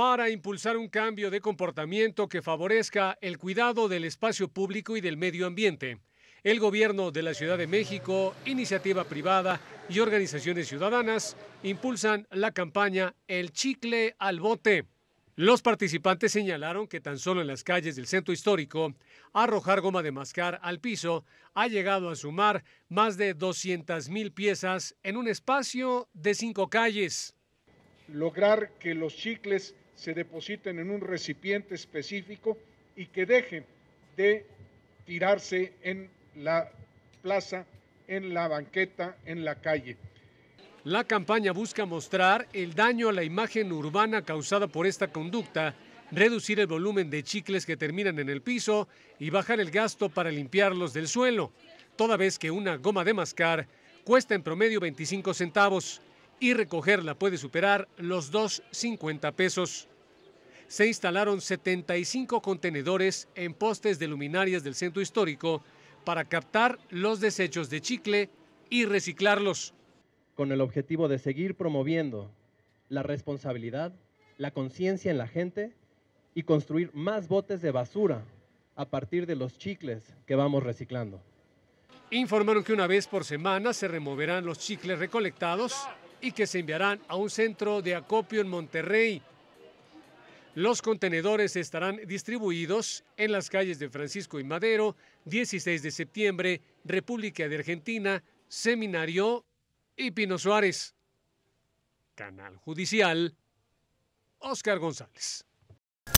para impulsar un cambio de comportamiento que favorezca el cuidado del espacio público y del medio ambiente. El gobierno de la Ciudad de México, iniciativa privada y organizaciones ciudadanas impulsan la campaña El chicle al bote. Los participantes señalaron que tan solo en las calles del centro histórico, arrojar goma de mascar al piso ha llegado a sumar más de mil piezas en un espacio de cinco calles lograr que los chicles se depositen en un recipiente específico y que dejen de tirarse en la plaza, en la banqueta, en la calle. La campaña busca mostrar el daño a la imagen urbana causada por esta conducta, reducir el volumen de chicles que terminan en el piso y bajar el gasto para limpiarlos del suelo, toda vez que una goma de mascar cuesta en promedio 25 centavos y recogerla puede superar los 2.50 pesos. Se instalaron 75 contenedores en postes de luminarias del centro histórico para captar los desechos de chicle y reciclarlos. Con el objetivo de seguir promoviendo la responsabilidad, la conciencia en la gente y construir más botes de basura a partir de los chicles que vamos reciclando. Informaron que una vez por semana se removerán los chicles recolectados y que se enviarán a un centro de acopio en Monterrey. Los contenedores estarán distribuidos en las calles de Francisco y Madero, 16 de septiembre, República de Argentina, Seminario y Pino Suárez. Canal Judicial, Oscar González.